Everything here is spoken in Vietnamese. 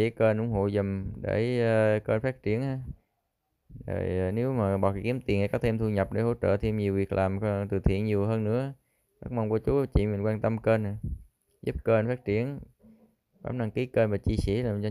chế kênh ủng hộ dùm để ờ, kênh phát triển rồi ờ, nếu mà bà kiếm tiền có thêm thu nhập để hỗ trợ thêm nhiều việc làm ờ, từ thiện nhiều hơn nữa rất mong cô chú chị mình quan tâm kênh giúp kênh phát triển bấm đăng ký kênh và chia sẻ làm cho